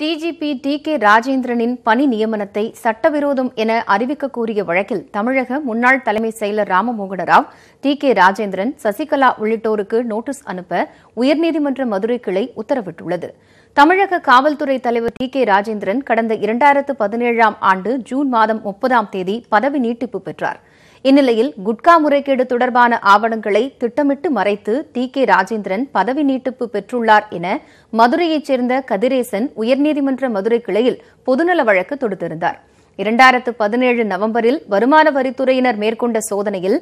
DGP T K ராஜேந்திரனின் பணி நியமனத்தை சட்டவிரோதம் என அறிவிக்க கூறிய வழக்கில் தமிழக முன்னாள் தலைமை செயலர் ராமமோகன ராவ் டி கே ராஜேந்திரன் சசிகலா உள்ளிட்டோருக்கு நோட்டீஸ் அனுப்ப உயர்நீதிமன்ற மதுரை கிளை உத்தரவிட்டுள்ளது தமிழக காவல்துறை தலைவர் டி கே ராஜேந்திரன் கடந்த இரண்டாயிரத்து பதினேழாம் ஆண்டு ஜூன் மாதம் முப்பதாம் தேதி பதவி நீட்டிப்பு பெற்றாா் இந்நிலையில் குட்கா முறைகேடு தொடர்பான ஆவணங்களை திட்டமிட்டு மறைத்து டி கே ராஜேந்திரன் பதவி நீட்டிப்பு பெற்றுள்ளார் என மதுரையைச் சேர்ந்த கதிரேசன் உயர்நீதிமன்ற மதுரை கிளையில் பொதுநல வழக்கு தொடுத்திருந்தார் இரண்டாயிரத்து பதினேழு நவம்பரில் வருமான வரித்துறையினர் மேற்கொண்ட சோதனையில்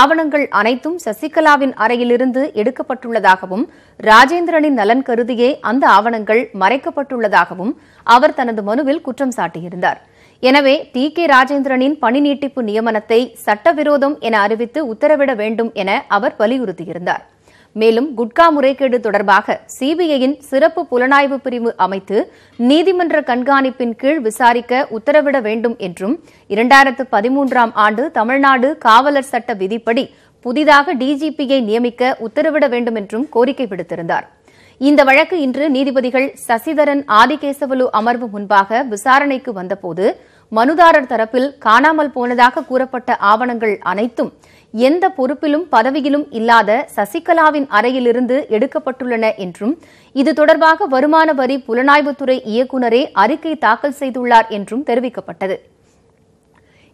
ஆவணங்கள் அனைத்தும் சசிகலாவின் அறையிலிருந்து எடுக்கப்பட்டுள்ளதாகவும் ராஜேந்திரனின் நலன் கருதியே அந்த ஆவணங்கள் மறைக்கப்பட்டுள்ளதாகவும் அவர் தனது மனுவில் குற்றம் சாட்டியிருந்தாா் எனவே டி கே ராஜேந்திரனின் பணி நீட்டிப்பு நியமனத்தை சட்டவிரோதம் என அறிவித்து உத்தரவிட வேண்டும் என அவர் வலியுறுத்தியிருந்தார் மேலும் குட்கா முறைகேடு தொடர்பாக சிபிஐயின் சிறப்பு புலனாய்வு பிரிவு அமைத்து நீதிமன்ற கண்காணிப்பின் கீழ் விசாரிக்க உத்தரவிட வேண்டும் என்றும் இரண்டாயிரத்து பதிமூன்றாம் ஆண்டு தமிழ்நாடு காவலர் சட்ட விதிப்படி புதிதாக டிஜிபியை நியமிக்க உத்தரவிட வேண்டும் என்றும் கோரிக்கை விடுத்திருந்தார் இந்த வழக்கு இன்று நீதிபதிகள் சசிதரன் ஆதிகேசவலு அமர்வு முன்பாக விசாரணைக்கு வந்தபோது மனுதாரர் தரப்பில் காணாமல் போனதாக கூறப்பட்ட ஆவணங்கள் அனைத்தும் எந்த பொறுப்பிலும் பதவியிலும் இல்லாத சசிகலாவின் அறையிலிருந்து எடுக்கப்பட்டுள்ளன என்றும் இது தொடர்பாக வருமான வரி புலனாய்வுத்துறை இயக்குநரே அறிக்கை தாக்கல் செய்துள்ளார் என்றும் தெரிவிக்கப்பட்டது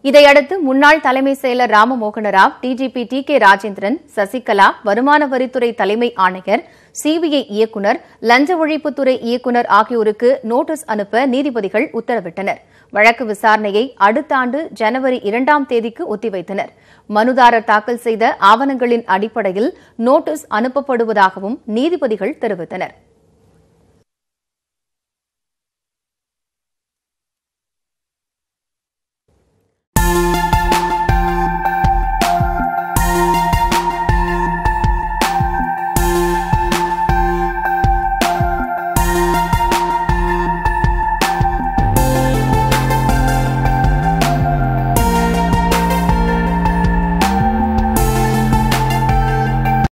இதையடுத்து முன்னாள் தலைமை செயலர் Ramamohanarao DGP T K Rajendran Sasikala வருமான வரித்துறை தலைமை ஆணையர் சிபிஐ இயக்குநர் லஞ்ச ஒழிப்புத்துறை இயக்குநர் ஆகியோருக்கு நோட்டீஸ் அனுப்ப நீதிபதிகள் உத்தரவிட்டனர் வழக்கு விசாரணையை அடுத்த ஆண்டு ஜனவரி இரண்டாம் தேதிக்கு ஒத்திவைத்தனர் மனுதாரர் தாக்கல் செய்த ஆவணங்களின் அடிப்படையில் நோட்டீஸ் அனுப்பப்படுவதாகவும் நீதிபதிகள் தெரிவித்தனா்